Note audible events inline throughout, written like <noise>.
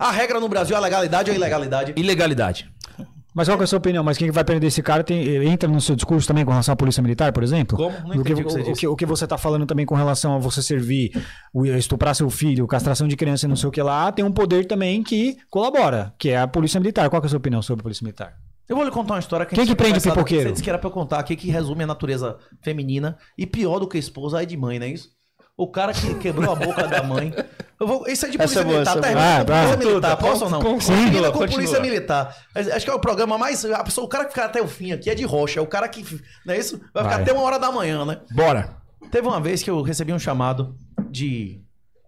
A regra no Brasil é a legalidade ou a ilegalidade? Ilegalidade. Mas qual é a sua opinião? Mas quem vai perder esse cara tem, eh, entra no seu discurso também com relação à polícia militar, por exemplo? Como? Não entendi o que, o, que o, que, o que você está falando também com relação a você servir, o, estuprar seu filho, castração de criança e não sei o que lá, tem um poder também que colabora, que é a polícia militar. Qual é a sua opinião sobre a polícia militar? Eu vou lhe contar uma história que Quem que prende pipoqueiro? Você disse que era para eu contar aqui, que resume a natureza feminina. E pior do que esposa é de mãe, não é isso? O cara que quebrou a boca da mãe. Vou... Isso é de polícia é boa, militar. Termina tá é com ah, polícia militar, posso ou não? Termina com polícia militar. Acho que é o programa mais. A pessoa, o cara que fica até o fim aqui é de rocha. É o cara que. Não é isso? Vai, vai ficar até uma hora da manhã, né? Bora. Teve uma vez que eu recebi um chamado de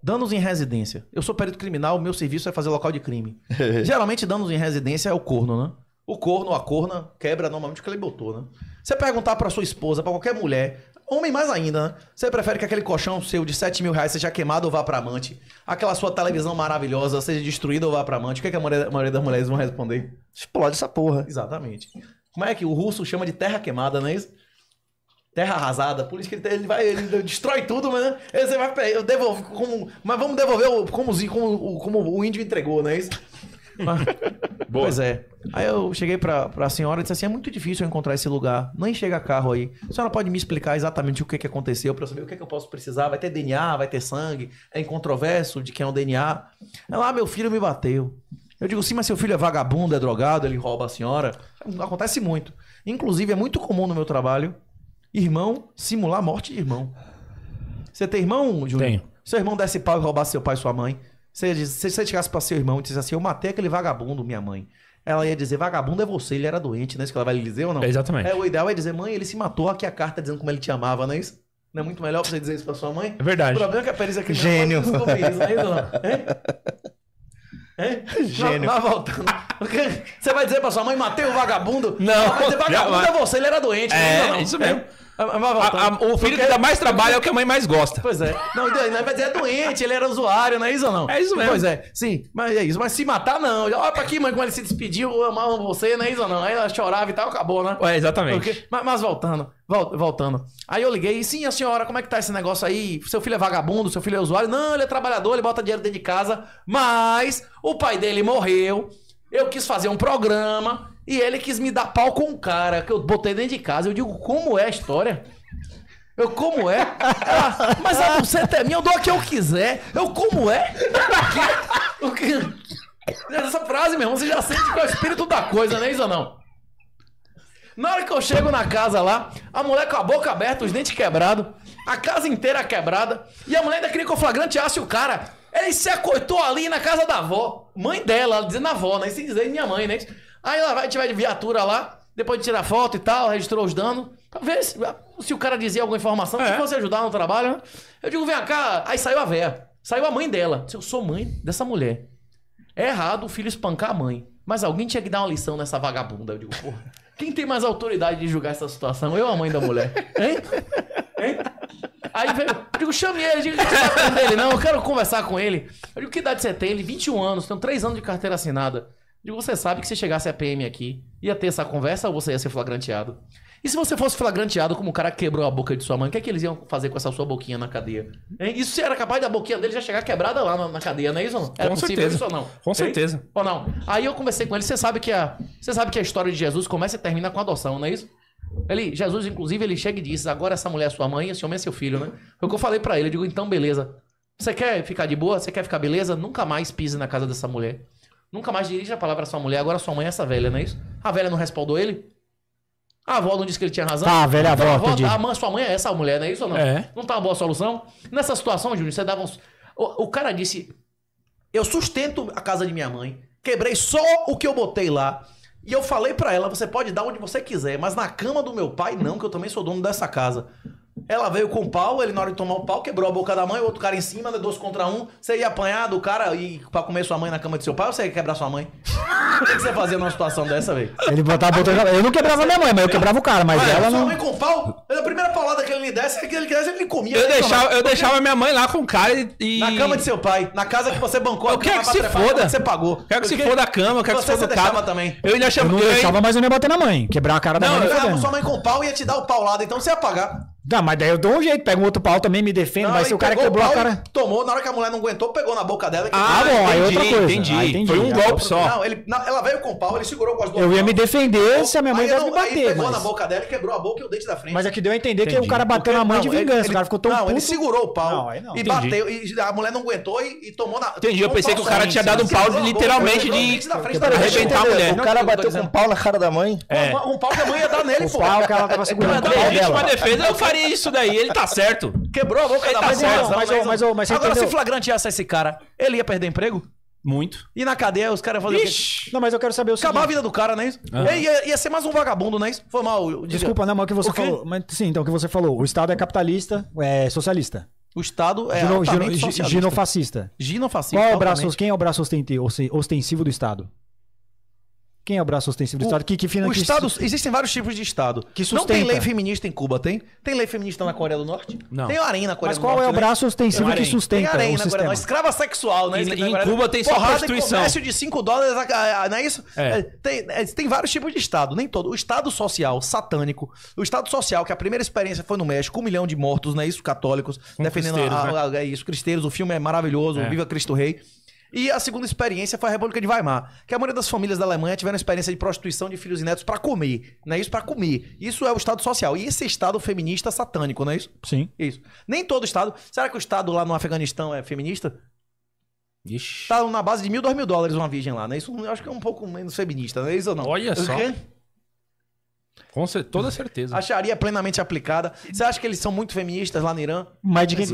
danos em residência. Eu sou perito criminal, meu serviço é fazer local de crime. <laughs> Geralmente, danos em residência é o corno, né? O corno, a corna, quebra normalmente o que ele botou, né? Você perguntar para sua esposa, para qualquer mulher, Homem mais ainda, né? Você prefere que aquele colchão seu de 7 mil reais seja queimado ou vá pra amante? Aquela sua televisão maravilhosa seja destruída ou vá pra amante? O que, é que a, maioria, das mulheres vão responder? Explode essa porra. Exatamente. Como é que o russo chama de terra queimada, não é isso? Terra arrasada, por isso que ele, vai, ele destrói tudo, mas né? vai, eu devolvo, como, mas vamos devolver o, como, como, como o índio entregou, não é isso? Boa. Pois é. Aí eu cheguei pra, pra senhora e disse assim: é muito difícil eu encontrar esse lugar, nem chega carro aí. A senhora pode me explicar exatamente o que, que aconteceu pra eu saber o que, que eu posso precisar? Vai ter DNA, vai ter sangue, é incontroverso de quem é o DNA. Ela, ah, meu filho me bateu. Eu digo, sim, mas seu filho é vagabundo, é drogado, ele rouba a senhora. Acontece muito. Inclusive, é muito comum no meu trabalho irmão simular morte de irmão. Você tem irmão, Júnior? Tenho. Seu irmão desse pau e roubar seu pai e sua mãe. Se, você chegasse para seu irmão e dissesse assim, eu matei aquele vagabundo, minha mãe. Ela ia dizer, vagabundo é você, ele era doente, não é isso que ela vai lhe dizer ou não? exatamente. É, o ideal é dizer, mãe, ele se matou, aqui a carta dizendo como ele te amava, não é isso? Não é muito melhor você dizer isso pra sua mãe? É verdade. O problema é que a Pérez é que Gênio. Não, não é não. É? <laughs> Gênio. voltando. Você vai dizer pra sua mãe, matei o vagabundo? Não. Vai dizer, vagabundo é você, ele era doente. É, não, não. isso mesmo. É. Ah, a, a, o filho que dá mais trabalho é o que a mãe mais gosta. Pois é. Não, mas é doente, ele era usuário, não é isso ou não? É isso mesmo. Pois é, sim, mas é isso. Mas se matar, não. Olha pra aqui, mãe, quando ele se despediu, eu amava você, não é isso ou não? Aí ela chorava e tal, acabou, né? É, exatamente. Porque, mas, mas, voltando, vol, voltando. Aí eu liguei, sim, a senhora, como é que tá esse negócio aí? Seu filho é vagabundo, seu filho é usuário? Não, ele é trabalhador, ele bota dinheiro dentro de casa, mas o pai dele morreu, eu quis fazer um programa e ele quis me dar pau com o cara, que eu botei dentro de casa. Eu digo, como é a história? Eu, como é? Ela, mas a buceta é minha, eu dou a que eu quiser. Eu, como é? O O Essa frase, meu irmão, você já sente que é o espírito da coisa, né, isso ou não? Na hora que eu chego na casa lá, a mulher com a boca aberta, os dentes quebrados, a casa inteira quebrada, e a mulher ainda queria que o flagrante ache o cara. Ele se acoitou ali na casa da avó, mãe dela, dizendo avó, né? Sem dizer minha mãe, né? Aí lá vai, tiver de viatura lá, depois de tirar foto e tal, registrou os danos. Pra ver se, se o cara dizia alguma informação, é. se fosse ajudar no trabalho. Né? Eu digo, vem cá. Aí saiu a véia. Saiu a mãe dela. Eu sou mãe dessa mulher. É errado o filho espancar a mãe. Mas alguém tinha que dar uma lição nessa vagabunda. Eu digo, porra, quem tem mais autoridade de julgar essa situação? Eu ou a mãe da mulher? Hein? Hein? Aí veio, eu digo, chame ele, diga que dele, não, eu quero conversar com ele. Eu digo, que idade você tem? Ele, 21 anos, tem 3 anos de carteira assinada. Digo, você sabe que se chegasse a PM aqui, ia ter essa conversa ou você ia ser flagranteado? E se você fosse flagranteado como o cara quebrou a boca de sua mãe, o que é que eles iam fazer com essa sua boquinha na cadeia? Hein? Isso era capaz da boquinha dele já chegar quebrada lá na, na cadeia, não é isso? Não? Era com certeza. isso ou não? Com certeza. Ou não? Aí eu conversei com ele, você sabe que a, você sabe que a história de Jesus começa e termina com a adoção, não é isso? Ele, Jesus, inclusive, ele chega e diz: agora essa mulher é sua mãe, esse homem é seu filho, né? Foi o que eu falei para ele. Eu digo: então, beleza. Você quer ficar de boa? Você quer ficar beleza? Nunca mais pise na casa dessa mulher. Nunca mais dirija a palavra à sua mulher, agora sua mãe é essa velha, não é isso? A velha não respaldou ele? A avó não disse que ele tinha razão? Tá, a velha então, avó, a avó, tá, A mãe, sua mãe é essa mulher, não é isso ou não? É. Não tá uma boa solução? Nessa situação, Júnior, você dava uns... o, o cara disse, eu sustento a casa de minha mãe, quebrei só o que eu botei lá, e eu falei para ela, você pode dar onde você quiser, mas na cama do meu pai não, que eu também sou dono dessa casa. Ela veio com o pau, ele na hora de tomar o pau, quebrou a boca da mãe, o outro cara em cima, né, dois contra um. Você ia apanhar do cara e pra comer sua mãe na cama de seu pai ou você ia quebrar sua mãe? o que, você fazia numa situação dessa, velho? Ele botava a boca. Eu não quebrava minha mãe, mas eu quebrava o cara, mas Olha, ela sua não. mãe com o pau, a primeira paulada que ele lhe desse, que ele desse, ele comia. Eu, deixava, eu deixava minha mãe lá com o cara e. Na cama de seu pai, na casa que você bancou, eu quero que, que se trepar, foda. você pagou. Quero que, que se foda a cama, eu quero que se foda o cara. também. Eu ainda achava. Eu não deixava, mas eu ia bater na mãe. Quebrar a cara da mãe. Não, sua mãe com o pau ia te dar o paulada, então você ia pagar. Dá, mas daí eu dou um jeito, pego um outro pau também, me defendo, não, mas se o cara quebrou o cara. Né? Tomou, na hora que a mulher não aguentou, pegou na boca dela. Ah, ah, bom, aí outra coisa. Entendi. Ah, entendi. Foi um ah, golpe só. Não, ele, não, ela veio com o pau, ele segurou com as duas Eu ia me defender se a minha mãe não, me bater. pegou mas... na boca dela e quebrou a boca e o dente da frente. Mas é que deu a entender entendi. que o cara bateu Porque, na mãe de vingança. Ele, o cara ficou tão. Não, puto. ele segurou o pau. Não, e bateu, e a mulher não aguentou e, e tomou na. Entendi, eu pensei que o cara tinha dado um pau literalmente de arrebentar a mulher. O cara bateu com o pau na cara da mãe. Um pau que a mãe ia dar nele, pô. O pau que ela tava é segurando. Uma defesa, eu Pare isso daí, ele tá certo. Quebrou a boca ele da tá Mas, mas, mas, mas, mas Agora, se flagrante ia esse cara, ele ia perder emprego? Muito. E na cadeia os caras faziam. Ixi! Não, mas eu quero saber o seguinte. Acabar a vida do cara, não é isso? Ia, ia, ser mais um vagabundo, não é isso? Foi mal. Desculpa, não, mas o que você o falou. Mas, sim, então o que você falou. O Estado é capitalista, é socialista. O Estado é Gino, gino, socialista. Ginofascista. Ginofascista. Qual é o braço, quem é o braço ostensivo do Estado? Quem é o braço ostensivo do o, Estado? Que, que financia... O Estado... Existem vários tipos de Estado. Que sustenta. Não tem lei feminista em Cuba, tem? Tem lei feminista na Coreia do Norte? Não. Tem harém na Coreia Mas do Norte. Mas qual é o né? braço ostensivo que sustenta tem harém o na sistema? Coreia do Norte. Escrava sexual, né? E, e em Cuba tem só prostituição. comércio de 5 dólares, não é isso? É. é tem, é, tem vários tipos de Estado, nem todo. O Estado social, satânico. O Estado social, que a primeira experiência foi no México, um milhão de mortos, não é isso? Católicos, Com defendendo a, a, né? É isso. Cristeiros, o filme é maravilhoso, é. Viva Cristo Rei. E a segunda experiência foi a República de Weimar, que a maioria das famílias da Alemanha tiveram experiência de prostituição de filhos e netos para comer, não é isso? Para comer. Isso é o Estado social. E esse Estado feminista satânico, não é isso? Sim. Isso. Nem todo Estado. Será que o Estado lá no Afeganistão é feminista? Ixi. Tá na base de mil, dois mil dólares uma virgem lá, né? Isso eu acho que é um pouco menos feminista, não é isso ou não? Olha só. Quem? Com toda certeza. Acharia plenamente aplicada. Você acha que eles são muito feministas lá no Irã? Mas de quem,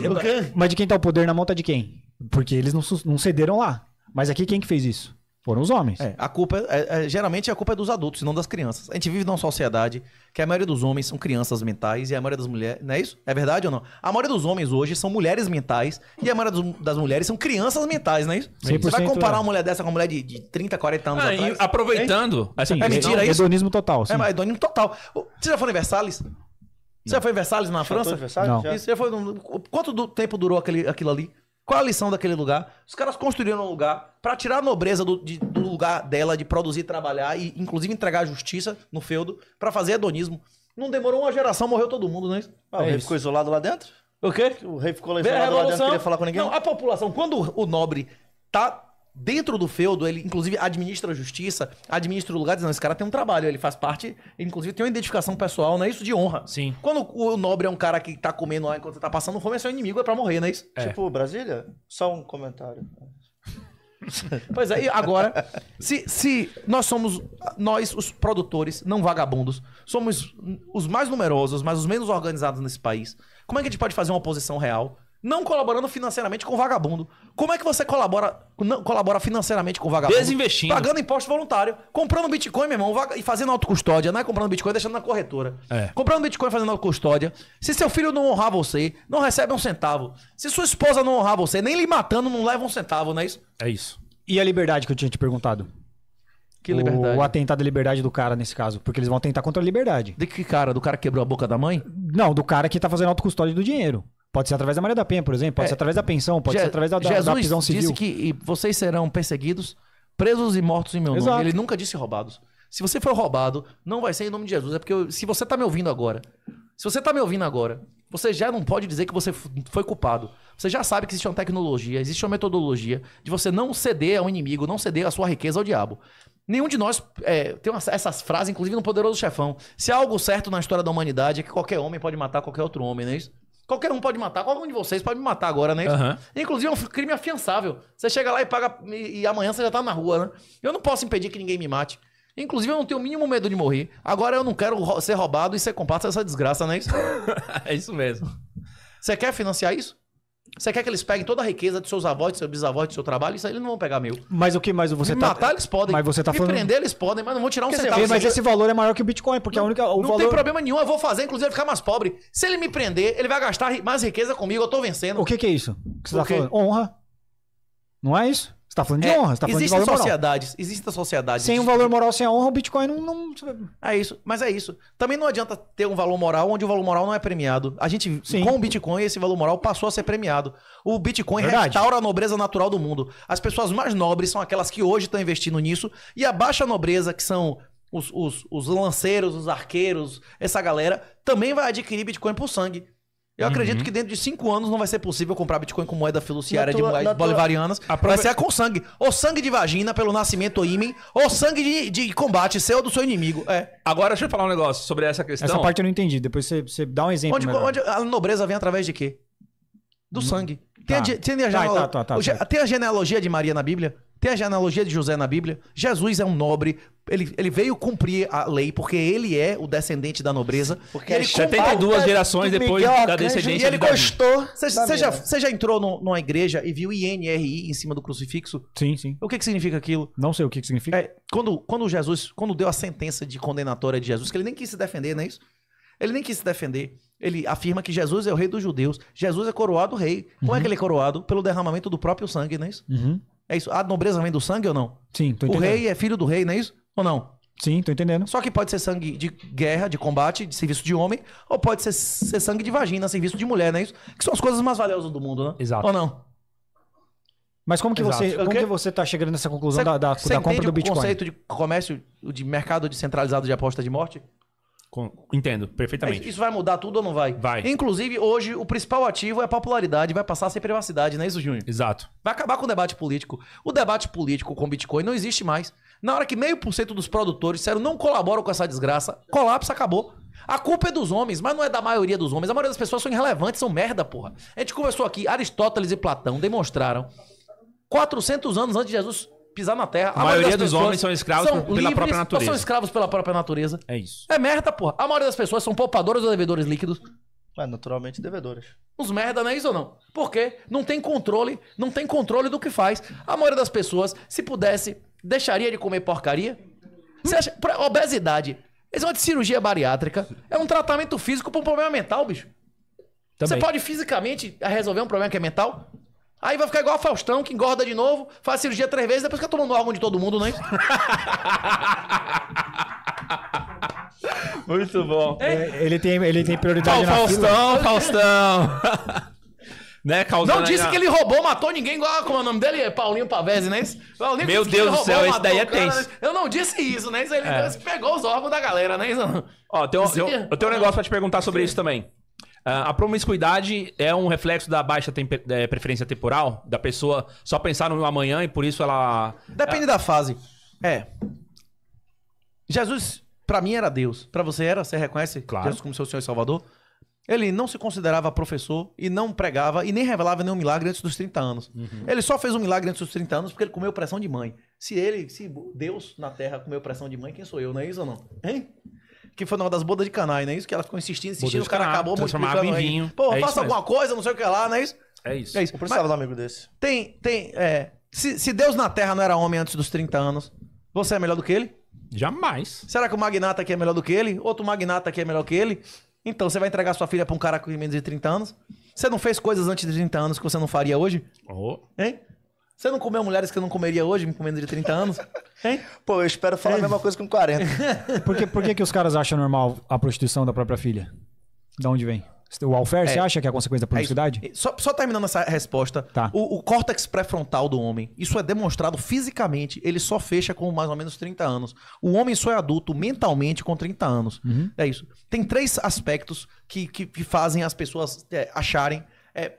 mas de quem tá o poder na mão tá de quem? Porque eles não, não cederam lá. Mas aqui quem que fez isso? Foram os homens. É, a culpa é, é, é geralmente a culpa é dos adultos, não das crianças. A gente vive numa sociedade que a maioria dos homens são crianças mentais e a maioria das mulheres. Não é isso? É verdade ou não? A maioria dos homens hoje são mulheres mentais e a maioria dos, das mulheres são crianças mentais, não é isso? Você vai comparar é. uma mulher dessa com uma mulher de, de 30, 40 anos ah, atrás? aproveitando. Essa é mentira é isso? Hedonismo total. É, sim. É, hedonismo total. Você já foi em Versalhes? Você já foi em Versalhes na já França? Não. Já. já foi Quanto do tempo durou aquele, aquilo ali? Qual a lição daquele lugar? Os caras construíram um lugar para tirar a nobreza do, de, do, lugar dela de produzir, trabalhar e, inclusive, entregar a justiça no feudo para fazer hedonismo. Não demorou uma geração, morreu todo mundo, né? Ah, é o rei isso. ficou isolado lá dentro? O quê? O rei ficou isolado lá dentro, não queria falar com ninguém? Não, a população, quando o nobre tá dentro do feudo, ele inclusive administra a justiça, administra o lugar, diz, não, esse cara tem um trabalho, ele faz parte, ele, inclusive tem uma identificação pessoal, não é isso de honra. Sim. Quando o nobre é um cara que tá comendo lá enquanto tá passando fome, é seu inimigo, é pra morrer, não é isso? É. Tipo, Brasília? Só um comentário. <laughs> pois é, e agora, se, se nós somos, nós, os produtores, não vagabundos, somos os mais numerosos, mas os menos organizados nesse país, como é que a gente pode fazer uma oposição real não colaborando financeiramente com vagabundo. Como é que você colabora, não, colabora financeiramente com vagabundo? Desinvestindo. Pagando imposto voluntário. Comprando Bitcoin, meu irmão, e fazendo autocustódia. Não é comprando Bitcoin, deixando na corretora. É. Comprando Bitcoin, fazendo autocustódia. Se seu filho não honrar você, não recebe um centavo. Se sua esposa não honrar você, nem lhe matando, não leva um centavo, não é isso? É isso. E a liberdade que eu tinha te perguntado? Que liberdade? O atentado à liberdade do cara nesse caso. Porque eles vão atentar contra a liberdade. De que cara? Do cara que quebrou a boca da mãe? Não, do cara que tá fazendo autocustódia do dinheiro. Pode ser através da Maria da Penha, por exemplo, pode é, ser através da pensão, pode Je ser através da, da, Jesus da prisão civil. disse que vocês serão perseguidos, presos e mortos em meu Exato. nome. Ele nunca disse roubados. Se você for roubado, não vai ser em nome de Jesus. É porque eu, se você está me ouvindo agora, se você está me ouvindo agora, você já não pode dizer que você foi culpado. Você já sabe que existe uma tecnologia, existe uma metodologia de você não ceder ao inimigo, não ceder a sua riqueza ao diabo. Nenhum de nós é, tem uma, essas frases, inclusive no Poderoso Chefão. Se há algo certo na história da humanidade é que qualquer homem pode matar qualquer outro homem, não é isso? Qualquer um pode matar, qualquer um de vocês pode me matar agora, né? Uhum. Inclusive é um crime afiançável. Você chega lá e paga e, e amanhã você já tá na rua, né? Eu não posso impedir que ninguém me mate. Inclusive, eu não tenho o mínimo medo de morrer. Agora eu não quero ser roubado e ser comparsa dessa desgraça, não é isso? <laughs> é isso mesmo. Você quer financiar isso? Você quer que eles peguem toda a riqueza de seus avós, de seus bisavós, de seu trabalho? Isso aí eles não vão pegar meu. Mas o que mais você me tá... matar eles podem. Mas você tá me falando... prender eles podem, mas não vão tirar um centavo. mas esse valor é maior que o Bitcoin, porque não, a única... O não valor... tem problema nenhum, eu vou fazer, inclusive, ficar mais pobre. Se ele me prender, ele vai gastar mais riqueza comigo, eu tô vencendo. O que que é isso? Que você o tá quê? falando? Honra. Não é isso? tá falando de é, honra, você tá falando de valor moral. sociedades, Existem sociedades. Sem um valor moral, sem a honra, o Bitcoin não, não, É isso, mas é isso. Também não adianta ter um valor moral onde o valor moral não é premiado. A gente, Sim. com o Bitcoin, esse valor moral passou a ser premiado. O Bitcoin Verdade. restaura a nobreza natural do mundo. As pessoas mais nobres são aquelas que hoje estão investindo nisso e a baixa nobreza, que são os, os, os lanceiros, os arqueiros, essa galera, também vai adquirir Bitcoin por sangue. Eu uhum. acredito que dentro de cinco anos não vai ser possível comprar Bitcoin com moeda fiduciária tua, de moedas bolivarianas. Tua... Vai ser com sangue. Ou sangue de vagina pelo nascimento ou ímen, ou sangue de, de combate seu ou do seu inimigo. É. Agora deixa eu falar um negócio sobre essa questão. Essa parte eu não entendi. Depois você, você dá um exemplo. Onde, onde a nobreza vem através de quê? Do sangue. tem a genealogia de Maria na Bíblia? Tem a analogia de José na Bíblia. Jesus é um nobre. Ele, ele veio cumprir a lei porque ele é o descendente da nobreza. Porque ele 72 gerações depois Miguel da descendência. E ele gostou. Você já, você já entrou no, numa igreja e viu INRI em cima do crucifixo? Sim, sim. O que, que significa aquilo? Não sei o que, que significa. É, quando, quando Jesus, quando deu a sentença de condenatória de Jesus, que ele nem quis se defender, não é isso? Ele nem quis se defender. Ele afirma que Jesus é o rei dos judeus. Jesus é coroado rei. Como uhum. é que uhum. ele é coroado? Pelo derramamento do próprio sangue, não é isso? Uhum. É isso. A nobreza vem do sangue ou não? Sim, tô entendendo. O rei é filho do rei, não é isso? Ou não? Sim, tô entendendo. Só que pode ser sangue de guerra, de combate, de serviço de homem, ou pode ser, ser sangue de vagina, serviço de mulher, não é isso? Que são as coisas mais valiosas do mundo, né? Exato. Ou não? Mas como que Exato. você, como que você tá chegando nessa conclusão cê, da, da, da compra do Bitcoin? o conceito de comércio, de mercado descentralizado de aposta de morte? Entendo, perfeitamente. Isso vai mudar tudo ou não vai? Vai. Inclusive, hoje, o principal ativo é a popularidade, vai passar a ser privacidade, não é isso, Júnior? Exato. Vai acabar com o debate político. O debate político com Bitcoin não existe mais. Na hora que meio por cento dos produtores disseram não colaboram com essa desgraça, colapso acabou. A culpa é dos homens, mas não é da maioria dos homens. A maioria das pessoas são irrelevantes, são merda, porra. A gente conversou aqui, Aristóteles e Platão demonstraram 400 anos antes de Jesus pisar na terra. A, a maioria, dos homens são escravos são pela livres, própria natureza. São escravos pela própria natureza. É isso. É merda, porra. A maioria das pessoas são poupadoras ou devedores líquidos. É, naturalmente devedores. Os merda, não é isso ou não? Porque não tem controle, não tem controle do que faz. A maioria das pessoas, se pudesse, deixaria de comer porcaria. Você acha, pra obesidade, eles vão de cirurgia bariátrica. É um tratamento físico para um problema mental, bicho. Também. Você pode fisicamente resolver um problema que é mental? Aí vai ficar igual a Faustão, que engorda de novo, faz cirurgia três vezes, depois fica tomando órgão de todo mundo, né? <laughs> Muito bom. É, ele, tem, ele tem prioridade na Faustão, fila. Faustão. <laughs> né, Causando não disse aí, que ele roubou, matou ninguém, igual ah, como é o nome dele? Paulinho Pavese, né? Paulinho Meu Deus do céu, esse daí é tenso. Né? Eu não disse isso, né? ele é. pegou os órgãos da galera, né? Ó, tem um, eu, eu tenho um negócio pra te perguntar sobre isso também. Ah, a promiscuidade é um reflexo da baixa temper... É, preferência temporal, da pessoa só pensar no amanhã e por isso ela. Depende é... da fase. É. Jesus, para mim, era Deus. Para você era? Você reconhece claro. Jesus como seu Senhor e Salvador? Ele não se considerava professor e não pregava e nem revelava nenhum milagre antes dos 30 anos. Uhum. Ele só fez um milagre antes dos 30 anos porque ele comeu pressão de mãe. Se ele, se Deus na terra comeu pressão de mãe, quem sou eu, não é isso ou não? Hein? que foi uma das bodas de canais, não é isso? Que ela ficou insistindo, insistindo, o cara canal, acabou transformar em vinho. Pô, é faça alguma coisa, não sei o que lá, não é isso? É isso. É isso. Eu precisava Mas, de é um amigo desse. Tem, tem, é... Se, se Deus na Terra não era homem antes dos 30 anos, você é melhor do que ele? Jamais. Será que o magnata aqui é melhor do que ele? Outro magnata aqui é melhor que ele? Então, você vai entregar sua filha pra um cara com menos de 30 anos? Você não fez coisas antes de 30 anos que você não faria hoje? Oh. Hein? Você não comeu mulheres que eu não comeria hoje, me comendo de 30 anos? Hein? Pô, eu espero falar é. a mesma coisa com 40. <laughs> por que, por que, que os caras acham normal a prostituição da própria filha? De onde vem? O welfare, é. você acha que é a consequência da é publicidade? É só, só, terminando essa resposta. Tá. O, o córtex pré-frontal do homem, isso é demonstrado fisicamente, ele só fecha com mais ou menos 30 anos. O homem só é adulto mentalmente com 30 anos. Uhum. É isso. Tem três aspectos que, que, que fazem as pessoas é, acharem. É,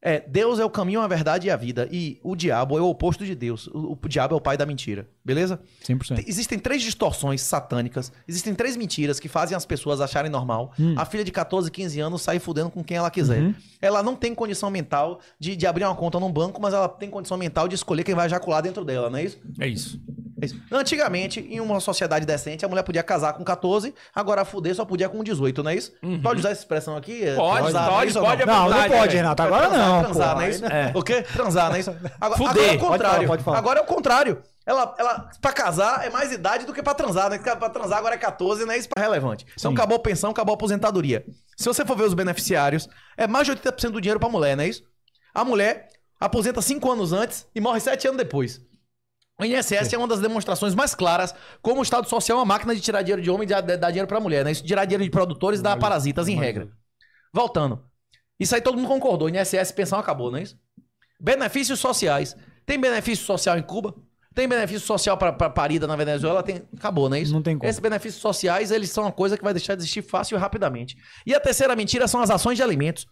é, Deus é o caminho, a verdade e a vida. E o diabo é o oposto de Deus. O, o diabo é o pai da mentira. Beleza? 100%. Existem três distorções satânicas. Existem três mentiras que fazem as pessoas acharem normal. Hum. A filha de 14, 15 anos sair fudendo com quem ela quiser. Uhum. Ela não tem condição mental de, de abrir uma conta num banco, mas ela tem condição mental de escolher quem vai ejacular dentro dela, não é isso? É isso. É Antigamente, em uma sociedade decente, a mulher podia casar com 14, agora fuder só podia com 18, não é isso? Uhum. Pode usar essa expressão aqui? Pode, transar, é pode, não? pode. Não, vontade, não pode, Renato. Agora transar, não. Transar, não é isso? É. O quê? Transar, não é isso? Agora, fuder. agora é o contrário. Pode falar, pode falar. Agora é o contrário. Ela, ela, pra casar é mais idade do que pra transar, né? Pra transar agora é 14, né? Isso é relevante. Então Sim. acabou pensão, acabou a aposentadoria. Se você for ver os beneficiários, é mais de 80% do dinheiro pra mulher, não é isso? A mulher aposenta 5 anos antes e morre 7 anos depois. O INSS é. é uma das demonstrações mais claras como o Estado Social é uma máquina de tirar dinheiro de homem e dar dinheiro para mulher. Né? Isso tirar dinheiro de produtores e dá parasitas, em regra. Voltando. Isso aí todo mundo concordou. INSS, pensão acabou, não é isso? Benefícios sociais. Tem benefício social em Cuba? Tem benefício social para parida na Venezuela? Tem... Acabou, não é isso? Não tem como. Esses benefícios sociais, eles são uma coisa que vai deixar de existir fácil e rapidamente. E a terceira mentira são as ações de alimentos.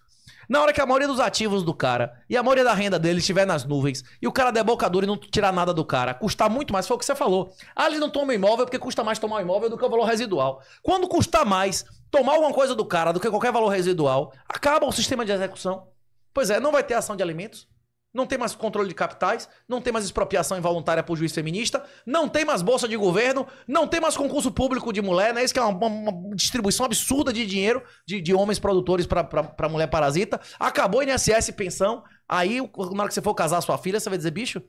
Na hora que a maioria dos ativos do cara e a maioria da renda dele estiver nas nuvens e o cara der boca dura e não tirar nada do cara, custar muito mais, foi o que você falou. Ah, eles não tomam imóvel porque custa mais tomar o imóvel do que o valor residual. Quando custar mais tomar alguma coisa do cara do que qualquer valor residual, acaba o sistema de execução. Pois é, não vai ter ação de alimentos, não tem mais controle de capitais, não tem mais expropriação involuntária por juiz feminista, não tem mais bolsa de governo, não tem mais concurso público de mulher, né? Isso que é uma, uma distribuição absurda de dinheiro de, de homens produtores para mulher parasita. Acabou INSS pensão. Aí, na hora que você for casar sua filha, você vai dizer, bicho,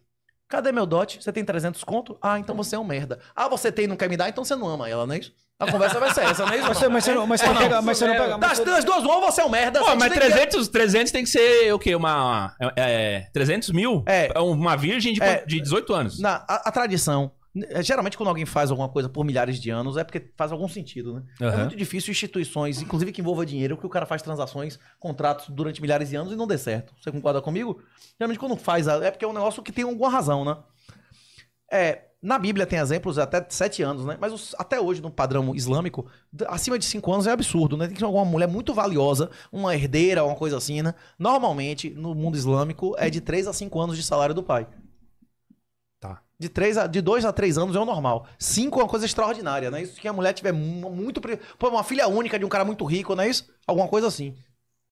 Cadê meu dote? Você tem 300 conto? Ah, então você é um merda. Ah, você tem e não quer me dar? Então você não ama ela, não é isso? A conversa vai ser essa, não é isso? Mas, mas você não, mas é você é, não, pega, mas você não pega. Das, das duas, ou você é um merda. Pô, mas 300, que... 300 tem que ser o quê? Uma. É, é, 300 mil? É. é. Uma virgem de, é, de 18 anos. Na, a, a tradição é, geralmente, quando alguém faz alguma coisa por milhares de anos, é porque faz algum sentido, né? Uhum. É muito difícil instituições, inclusive que envolva dinheiro, que o cara faz transações, contratos durante milhares de anos e não dê certo. Você concorda comigo? Geralmente, quando faz, é porque é um negócio que tem alguma razão, né? É, na Bíblia tem exemplos até de anos, né? Mas os, até hoje, no padrão islâmico, acima de cinco anos é absurdo, né? Tem que ser alguma mulher muito valiosa, uma herdeira, uma coisa assim, né? Normalmente, no mundo islâmico, é de três a cinco anos de salário do pai. De, três a, de dois a três anos é o normal. Cinco é uma coisa extraordinária, não é isso? Que a mulher tiver muito. Pô, uma filha única de um cara muito rico, não é isso? Alguma coisa assim.